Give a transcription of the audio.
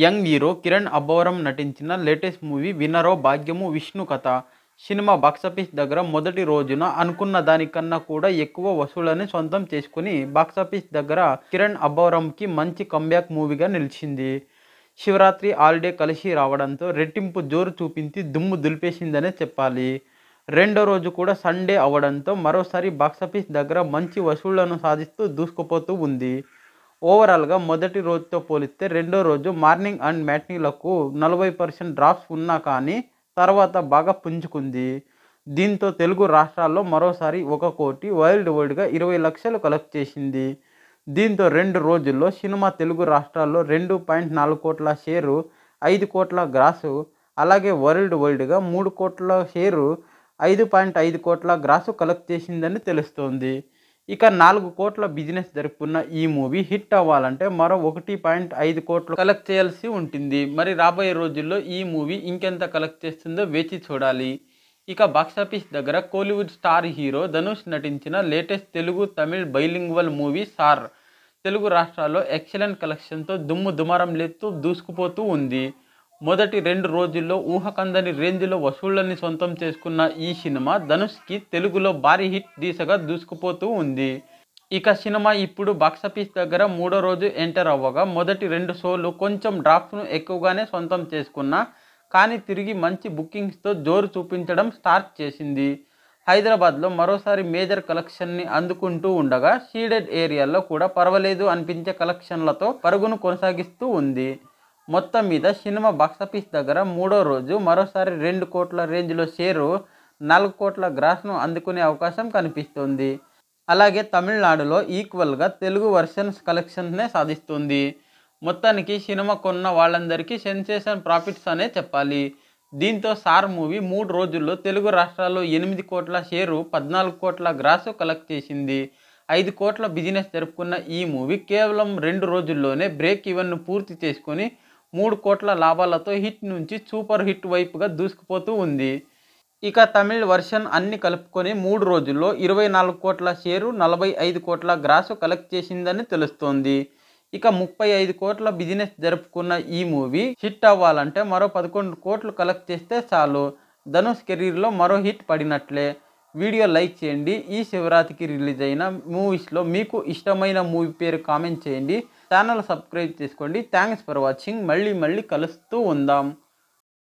young hero Kiran Abbavaram నటించిన latest movie వినరో భాగ్యము విష్ణు కథ సినిమా బాక్సాఫీస్ దగ్గర మొదటి రోజున అనుకున్న దానికన్నా కూడా ఎక్కువ వసూళ్లను సొంతం చేసుకుని బాక్సాఫీస్ దగ్గర కిరణ్ అబ్బవరంకి మంచి కంబ్యాక్ మూవీగా నిలిచింది శివరాత్రి హాలిడే కలిసి రావడంతో రెట్టింపు జోరు చూపించి దుమ్ము దులిపేసిందనే చెప్పాలి రెండో రోజు కూడా సండే అవడంతో మరోసారి బాక్సాఫీస్ దగ్గర మంచి వసూళ్లను సాధిస్తూ దూసుకుపోతూ ఉంది ఓవరాల్గా మొదటి రోజుతో పోలిస్తే రెండో రోజు మార్నింగ్ అండ్ మ్యాట్నీలకు నలభై పర్సెంట్ డ్రాప్స్ ఉన్నా కానీ తర్వాత బాగా పుంజుకుంది దీంతో తెలుగు రాష్ట్రాల్లో మరోసారి ఒక కోటి వరల్డ్ వైడ్గా ఇరవై లక్షలు కలెక్ట్ చేసింది దీంతో రెండు రోజుల్లో సినిమా తెలుగు రాష్ట్రాల్లో రెండు పాయింట్ నాలుగు కోట్ల షేరు ఐదు కోట్ల గ్రాసు అలాగే వరల్డ్ వైడ్గా మూడు కోట్ల షేరు ఐదు పాయింట్ ఐదు కోట్ల గ్రాసు కలెక్ట్ చేసిందని తెలుస్తోంది ఇక నాలుగు కోట్ల బిజినెస్ జరుపుకున్న ఈ మూవీ హిట్ అవ్వాలంటే మరో ఒకటి పాయింట్ ఐదు కోట్లు కలెక్ట్ చేయాల్సి ఉంటుంది మరి రాబోయే రోజుల్లో ఈ మూవీ ఇంకెంత కలెక్ట్ చేస్తుందో వేచి చూడాలి ఇక బాక్సాఫీస్ దగ్గర కోలీవుడ్ స్టార్ హీరో ధనుష్ నటించిన latest Telugu Tamil bilingual movie Sir Telugu రాష్ట్రాల్లో ఎక్సలెంట్ కలెక్షన్తో దుమ్ము దుమారం లేస్తూ దూసుకుపోతూ ఉంది మొదటి రెండు రోజుల్లో ఊహకందని రేంజ్లో వసూళ్లని సొంతం చేసుకున్న ఈ సినిమా ధనుష్కి తెలుగులో భారీ హిట్ దిశగా దూసుకుపోతూ ఉంది ఇక సినిమా ఇప్పుడు బాక్సాఫీస్ దగ్గర మూడో రోజు ఎంటర్ అవ్వగా మొదటి రెండు షోలు కొంచెం డ్రాప్స్ను ఎక్కువగానే సొంతం చేసుకున్న కానీ తిరిగి మంచి బుకింగ్స్తో జోరు చూపించడం స్టార్ట్ చేసింది హైదరాబాద్లో మరోసారి మేజర్ కలెక్షన్ని అందుకుంటూ ఉండగా షీడెడ్ ఏరియాల్లో కూడా పర్వాలేదు అనిపించే కలెక్షన్లతో పరుగును కొనసాగిస్తూ ఉంది మొత్తం మీద సినిమా బాక్సాఫీస్ దగ్గర మూడో రోజు మరోసారి రెండు కోట్ల రేంజ్లో షేరు నాలుగు కోట్ల గ్రాస్ను అందుకునే అవకాశం కనిపిస్తుంది అలాగే తమిళనాడులో ఈక్వల్గా తెలుగు వర్షన్స్ కలెక్షన్స్నే సాధిస్తుంది మొత్తానికి సినిమా కొన్న వాళ్ళందరికీ సెన్సేషన్ ప్రాఫిట్స్ అనే చెప్పాలి దీంతో సార్ మూవీ మూడు రోజుల్లో తెలుగు రాష్ట్రాల్లో ఎనిమిది కోట్ల షేరు పద్నాలుగు కోట్ల గ్రాసు కలెక్ట్ చేసింది ఐదు కోట్ల బిజినెస్ జరుపుకున్న ఈ మూవీ కేవలం రెండు రోజుల్లోనే బ్రేక్ ఈవెన్ను పూర్తి చేసుకొని మూడు కోట్ల లాభాలతో హిట్ నుంచి సూపర్ హిట్ వైపుగా దూసుకుపోతూ ఉంది ఇక తమిళ్ వర్షన్ అన్ని కలుపుకొని మూడు రోజుల్లో ఇరవై నాలుగు కోట్ల షేరు నలభై ఐదు కోట్ల గ్రాసు కలెక్ట్ చేసిందని తెలుస్తోంది ఇక ముప్పై ఐదు కోట్ల బిజినెస్ జరుపుకున్న ఈ మూవీ హిట్ అవ్వాలంటే మరో పదకొండు కోట్లు కలెక్ట్ చేస్తే చాలు ధనుష్ కెరీర్లో మరో హిట్ పడినట్లే వీడియో లైక్ చేయండి ఈ శివరాత్రికి రిలీజ్ అయిన మూవీస్లో మీకు ఇష్టమైన మూవీ పేరు కామెంట్ చేయండి ఛానల్ సబ్స్క్రైబ్ చేసుకోండి థ్యాంక్స్ ఫర్ వాచింగ్ మళ్ళీ మళ్ళీ కలుస్తూ ఉందాం